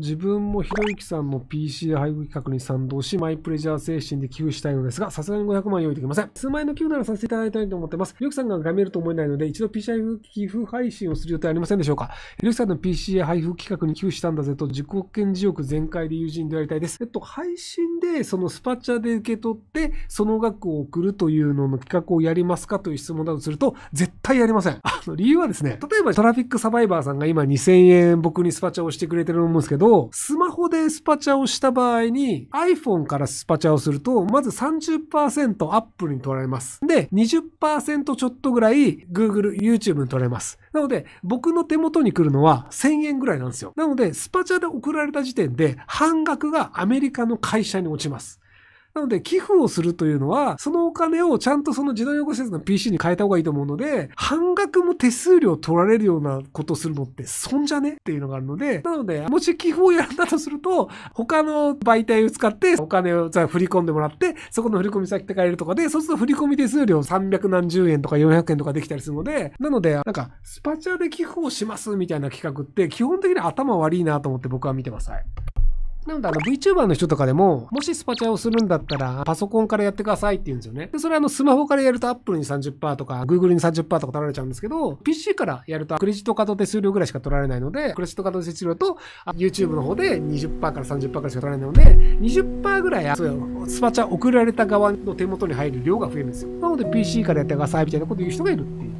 自分もひろゆきさんの PC 配布企画に賛同し、マイプレジャー精神で寄付したいのですが、さすがに500万用意できません。数万円の寄付ならさせていただきたいと思ってます。ひろゆきさんが画めると思えないので、一度 PC 配布寄付配信をする予定ありませんでしょうかひろゆきさんの PC 配布企画に寄付したんだぜと、自己権自欲全開で友人でやりたいです。えっと、配信で、そのスパチャで受け取って、その額を送るというのの企画をやりますかという質問だとすると、絶対やりません。あの、理由はですね、例えばトラフィックサバイバーさんが今2000円僕にスパチャをしてくれてると思うんですけど、ど、スマホでスパチャをした場合に iPhone からスパチャをすると、まず30%アップルに取られます。で、20%ちょっとぐらい Google、YouTube に取られます。なので、僕の手元に来るのは1000円ぐらいなんですよ。なので、スパチャで送られた時点で半額がアメリカの会社に落ちます。なので、寄付をするというのは、そのお金をちゃんとその児童養護施設の PC に変えた方がいいと思うので、半額も手数料取られるようなことするのって損じゃねっていうのがあるので、なので、もし寄付をやるんだとすると、他の媒体を使ってお金を振り込んでもらって、そこの振込先って変えるとかで、そうすると振込手数料300何十円とか400円とかできたりするので、なので、なんか、スパチャで寄付をしますみたいな企画って、基本的に頭悪いなと思って僕は見てます。はいなので、あの、VTuber の人とかでも、もしスパチャをするんだったら、パソコンからやってくださいって言うんですよね。で、それあの、スマホからやると Apple に30%とか、Google に30%とか取られちゃうんですけど、PC からやるとクレジットカード手数料ぐらいしか取られないので、クレジットカード手数料と、YouTube の方で20%から30%ぐらいしか取られないので、20%ぐらい、そうスパチャ送られた側の手元に入る量が増えるんですよ。なので、PC からやってくださいみたいなこと言う人がいるっていう。